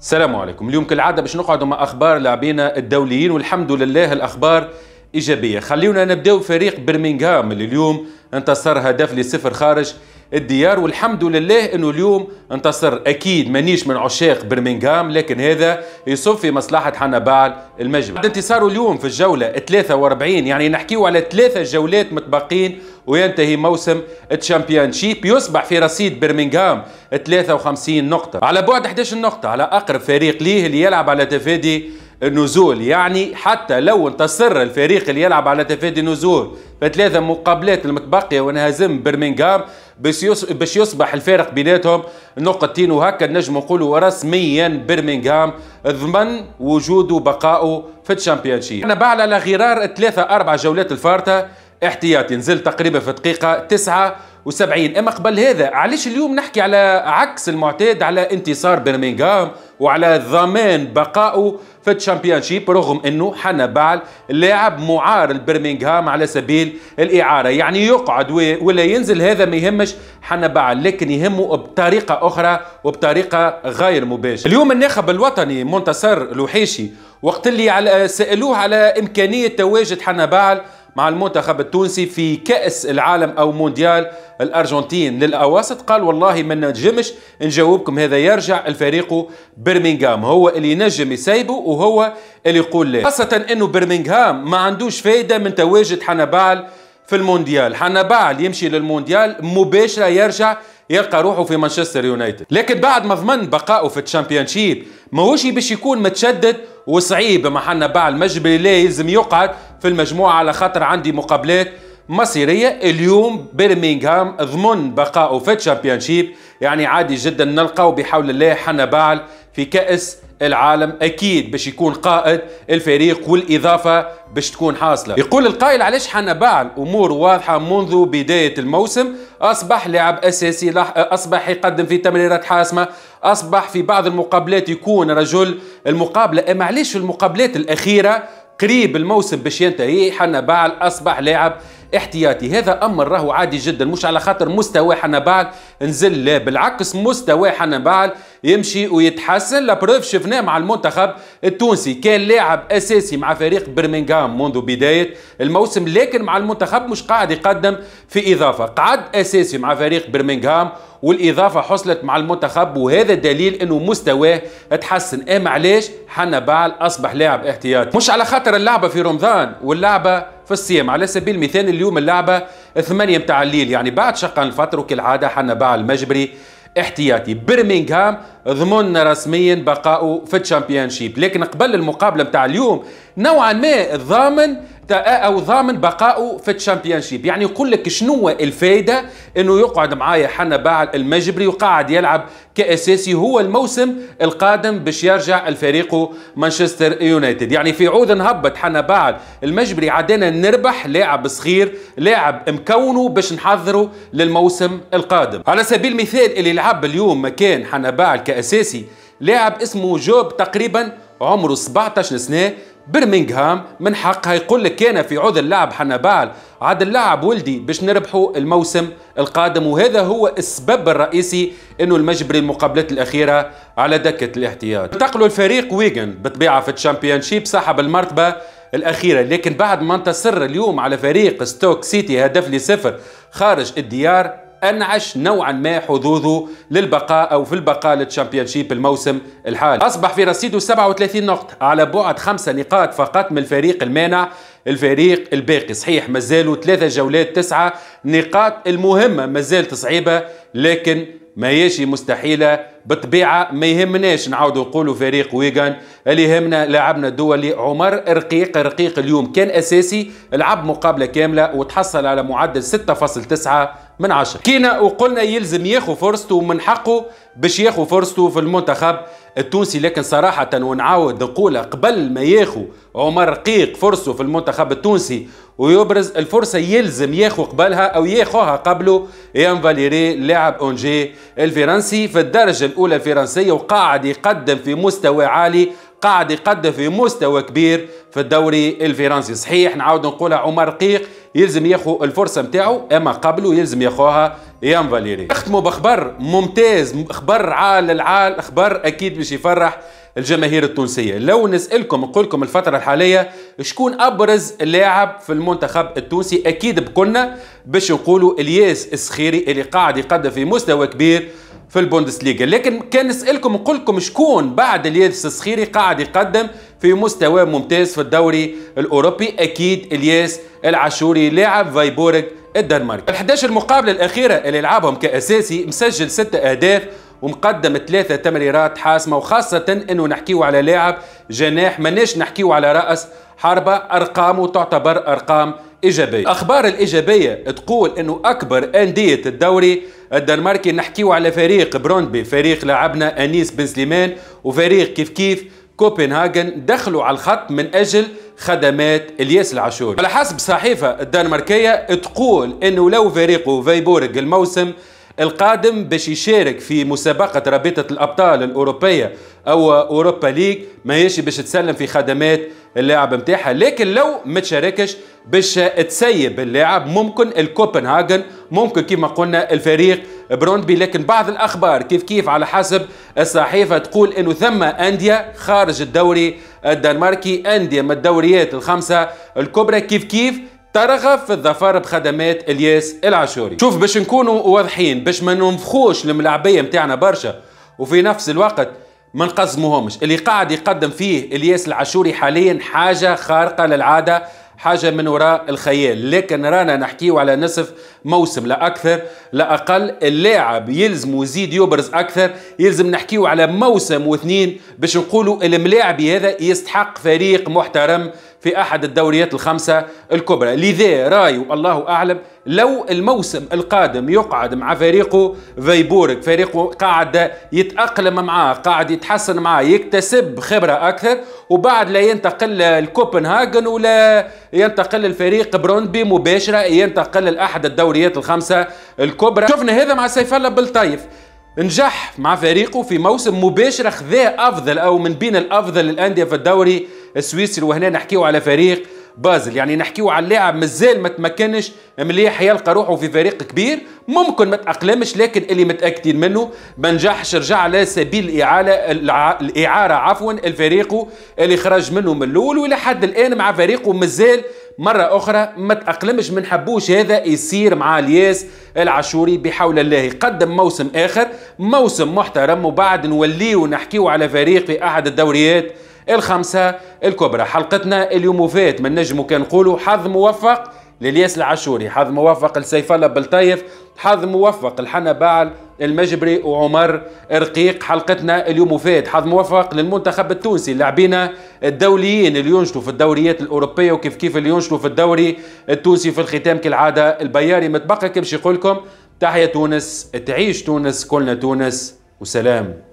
السلام عليكم اليوم كالعادة باش نقعدوا مع أخبار لاعبينا الدوليين والحمد لله الأخبار إيجابية خليونا نبداو فريق برمنغهام اللي اليوم انتصر هدف لصفر خارج الديار والحمد لله انه اليوم انتصر اكيد مانيش من عشاق برمنغهام لكن هذا يصب في مصلحه حنبال المجمع بعد انتصاره اليوم في الجوله 43 يعني نحكيو على ثلاثه جولات متبقين وينتهي موسم الشامبيونشيب يصبح في رصيد برمنغهام 53 نقطه على بعد 11 نقطه على اقرب فريق ليه اللي يلعب على تفادي النزول يعني حتى لو انتصر الفريق اللي يلعب على تفادي النزول في ثلاثة مقابلات المتبقية ونهزم برمنغهام باش يصبح الفارق بيناتهم نقطتين وهكا نجم نقولوا رسميا برمنغهام ضمن وجوده وبقائه في الشامبيونشيب. انا بعد على غرار ثلاثة أربع جولات الفارطة احتياطي نزل تقريبا في دقيقة تسعة وسبعين أما قبل هذا علاش اليوم نحكي على عكس المعتاد على انتصار برمنغهام وعلى ضمان بقائه في الشامبيونشيب رغم انه حنا بعل لاعب معار لبرمنغهام على سبيل الاعاره يعني يقعد ولا ينزل هذا ما يهمش حنا بعل لكن يهمه بطريقه اخرى وبطريقه غير مباشره اليوم الناخب الوطني منتصر لوحيشي وقت اللي على سالوه على امكانيه تواجد حنا بعل مع المنتخب التونسي في كأس العالم أو مونديال الأرجنتين للأواسط قال والله ما نجمش نجاوبكم هذا يرجع الفريق برمنغهام هو اللي ينجم يسيبه وهو اللي يقول له خاصة أنه برمنغهام ما عندوش فايدة من تواجد حنبال في المونديال حنا بعد يمشي للمونديال مباشره يرجع يلقى روحه في مانشستر يونايتد لكن بعد ما ضمن بقائه في الشامبيونشيب ماهوش باش يكون متشدد وصعيب حنا بعل مجبري لا يلزم يقعد في المجموعه على خاطر عندي مقابلات مصيريه اليوم برمنغهام ضمن بقائه في الشامبيونشيب يعني عادي جدا نلقاو بحول الله حنا بعل في كأس العالم اكيد باش يكون قائد الفريق والاضافه باش تكون حاصله يقول القائل علاش حنا باع الامور واضحه منذ بدايه الموسم اصبح لاعب اساسي اصبح يقدم في تمريرات حاسمه اصبح في بعض المقابلات يكون رجل المقابله اما علاش في المقابلات الاخيره قريب الموسم باش ينتهي حنا باع اصبح لاعب احتياطي هذا امر راهو عادي جدا مش على خاطر مستوى حنبال نزل لا بالعكس مستوى حنبال يمشي ويتحسن لابروف شفناه مع المنتخب التونسي كان لاعب اساسي مع فريق برمنغهام منذ بدايه الموسم لكن مع المنتخب مش قاعد يقدم في اضافه قعد اساسي مع فريق برمنغهام والاضافه حصلت مع المنتخب وهذا دليل انه مستواه تحسن اما إيه علاش حنا بعل اصبح لاعب احتياطي مش على خاطر اللعبه في رمضان واللعبه في الصيام على سبيل المثال اليوم اللعبه 8 متاع الليل يعني بعد شقا الفتره وكالعاده حنا بعل مجبري احتياطي برمنغهام ضمن رسميا بقاؤه في الشامبيونشيب لكن قبل المقابله متاع اليوم نوعا ما ضامن او ضامن بقائه في شيب، يعني يقول لك شنو الفائده انه يقعد معايا حنا باع المجبري وقاعد يلعب كاساسي هو الموسم القادم باش يرجع الفريق مانشستر يونايتد يعني في عود نهبط حنا باع المجبري عادنا نربح لاعب صغير لاعب مكونه باش نحضره للموسم القادم على سبيل المثال اللي لعب اليوم مكان حنا باع كاساسي لاعب اسمه جوب تقريبا عمره 17 سنه برمنغهام من حقها يقول لك كان في عود اللاعب حنبال عاد اللاعب ولدي باش نربحوا الموسم القادم وهذا هو السبب الرئيسي انه المجبري المقابلات الاخيره على دكه الاحتياط انتقلوا الفريق ويجن بطبيعه في الشامبيونشيب صاحب المرتبه الأخيرة لكن بعد ما انتصر اليوم على فريق ستوك سيتي هدف لصفر خارج الديار انعش نوعا ما حظوظه للبقاء او في البقاء للتشامبيونشيب الموسم الحالي اصبح في رصيده 37 نقطه على بعد خمسة نقاط فقط من الفريق المانع الفريق الباقي صحيح مازالوا ثلاثة جولات تسعة نقاط المهمة مازالت صعيبة لكن ما يشي مستحيلة بالطبيعه ما يهمناش نعاودوا نقولوا فريق ويغان اللي يهمنا لاعبنا الدولي عمر رقيق رقيق اليوم كان اساسي لعب مقابله كامله وتحصل على معدل 6.9 من 10 كينا وقلنا يلزم ياخو فرصته ومن حقه باش ياخو فرصته في المنتخب التونسي لكن صراحة ونعاود نقولها قبل ما ياخو عمر رقيق فرصته في المنتخب التونسي ويبرز الفرصة يلزم ياخو قبلها أو ياخوها قبله يان فاليري لاعب أونجي الفرنسي في الدرجة الأولى الأولى الفرنسية وقاعد يقدم في مستوى عالي قاعد يقدم في مستوى كبير في الدوري الفرنسي صحيح نعاود نقولها عمر رقيق يلزم ياخو الفرصة نتاعو أما قبله يلزم ياخوها يان فاليري نختموا بخبر ممتاز خبر عال العال خبر أكيد باش يفرح الجماهير التونسية لو نسألكم نقول لكم الفترة الحالية شكون أبرز لاعب في المنتخب التونسي أكيد بكلنا باش نقولوا الياس السخيري اللي قاعد يقدم في مستوى كبير في البوندسليغا لكن كان نسالكم نقول لكم شكون بعد الياس السخيري قاعد يقدم في مستوى ممتاز في الدوري الاوروبي اكيد الياس العاشوري لاعب فايبورغ الدنمارك ال11 المقابله الاخيره اللي لعبهم كاساسي مسجل 6 اهداف ومقدم ثلاثة تمريرات حاسمة وخاصة انه نحكيو على لاعب جناح ماناش نحكيو على رأس حربة أرقامه تعتبر أرقام إيجابية أخبار الإيجابية تقول انه أكبر أندية الدوري الدنماركي نحكيو على فريق بروندبي فريق لعبنا انيس بن سليمان وفريق كيف كيف كوبنهاجن دخلوا على الخط من اجل خدمات الياس العاشوري على حسب صحيفه الدنماركيه تقول انه لو فريقه فيبورغ الموسم القادم باش يشارك في مسابقة رابطة الأبطال الأوروبية أو أوروبا ليج ما يشي باش تسلم في خدمات اللاعب نتاعها لكن لو ما تشاركش باش تسيب اللاعب ممكن الكوبنهاجن ممكن كما قلنا الفريق بروندبي لكن بعض الاخبار كيف كيف على حسب الصحيفه تقول انه ثم انديه خارج الدوري الدنماركي انديه من الدوريات الخمسه الكبرى كيف كيف ترغب في الظفار بخدمات الياس العاشوري شوف باش نكونوا واضحين باش ما ننفخوش الملاعبيه نتاعنا برشا وفي نفس الوقت ما نقزموهمش اللي قاعد يقدم فيه الياس العاشوري حاليا حاجه خارقه للعاده حاجه من وراء الخيال لكن رانا نحكيو على نصف موسم لا اكثر لا اقل اللاعب يلزم يزيد يبرز اكثر يلزم نحكيو على موسم واثنين باش نقولوا الملاعبي هذا يستحق فريق محترم في أحد الدوريات الخمسة الكبرى لذا راي والله أعلم لو الموسم القادم يقعد مع فريقه فيبورغ فريقه قاعد يتأقلم معاه قاعد يتحسن معاه يكتسب خبرة أكثر وبعد لا ينتقل لكوبنهاجن ولا ينتقل الفريق بروندبي مباشرة ينتقل لأحد الدوريات الخمسة الكبرى شفنا هذا مع سيف الله بالطيف نجح مع فريقه في موسم مباشر خذاه افضل او من بين الافضل الانديه في الدوري السويسري وهنا نحكيو على فريق بازل يعني نحكيو على اللاعب مازال ما تمكنش مليح يلقى روحه في فريق كبير ممكن ما تاقلمش لكن اللي متاكدين منه ما نجحش رجع على سبيل الاعاله الاعاره عفوا الفريق اللي خرج منه من الاول والى حد الان مع فريقه مازال مرة أخرى ما تأقلمش من حبوش هذا يصير مع الياس العاشوري بحول الله قدم موسم آخر موسم محترم وبعد نوليو ونحكيه على فريق في أحد الدوريات الخمسة الكبرى حلقتنا اليوم وفات من نجم كان حظ موفق للياس العاشوري حظ موفق لسيف الله بلطيف حظ موفق لحنا باعل المجبري وعمر رقيق حلقتنا اليوم وفات حظ موفق للمنتخب التونسي لاعبينا الدوليين اللي ينشطوا في الدوريات الاوروبيه وكيف كيف اللي ينشطوا في الدوري التونسي في الختام كالعاده البياري متبقى كيفاش يقول لكم تحيا تونس تعيش تونس كلنا تونس وسلام